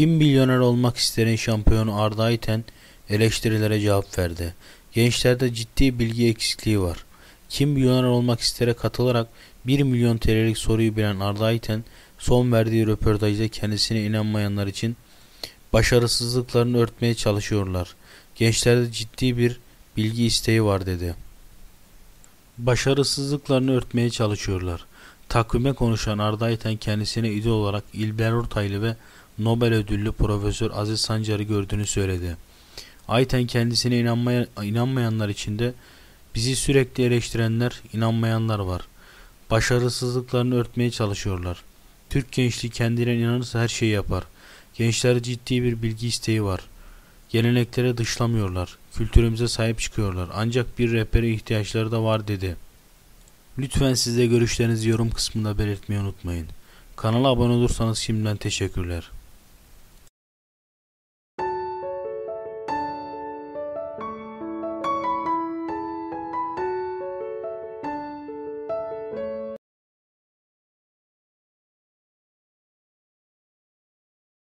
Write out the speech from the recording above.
Kim milyoner olmak isteyen şampiyon Arda Ayten eleştirilere cevap verdi. Gençlerde ciddi bilgi eksikliği var. Kim milyoner olmak istere katılarak 1 milyon TL'lik soruyu bilen Arda Ayten son verdiği röportajda kendisine inanmayanlar için başarısızlıklarını örtmeye çalışıyorlar. Gençlerde ciddi bir bilgi isteği var dedi. Başarısızlıklarını örtmeye çalışıyorlar. Takvime konuşan Arda Ayten kendisine idol olarak İlber Ortaylı ve Nobel ödüllü Profesör Aziz Sancar'ı gördüğünü söyledi. Ayten kendisine inanmaya, inanmayanlar içinde bizi sürekli eleştirenler, inanmayanlar var. Başarısızlıklarını örtmeye çalışıyorlar. Türk gençliği kendilerine inanırsa her şeyi yapar. Gençler ciddi bir bilgi isteği var. Geleneklere dışlamıyorlar. Kültürümüze sahip çıkıyorlar. Ancak bir rehbere ihtiyaçları da var dedi. Lütfen siz de görüşlerinizi yorum kısmında belirtmeyi unutmayın. Kanala abone olursanız şimdiden teşekkürler.